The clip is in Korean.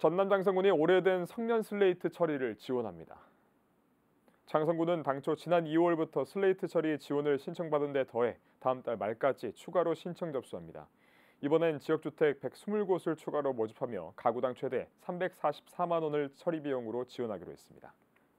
전남 장성군이 오래된 성년 슬레이트 처리를 지원합니다. 장성군은 당초 지난 2월부터 슬레이트 처리 지원을 신청받은 데 더해 다음 달 말까지 추가로 신청 접수합니다. 이번엔 지역주택 120곳을 추가로 모집하며 가구당 최대 344만 원을 처리 비용으로 지원하기로 했습니다.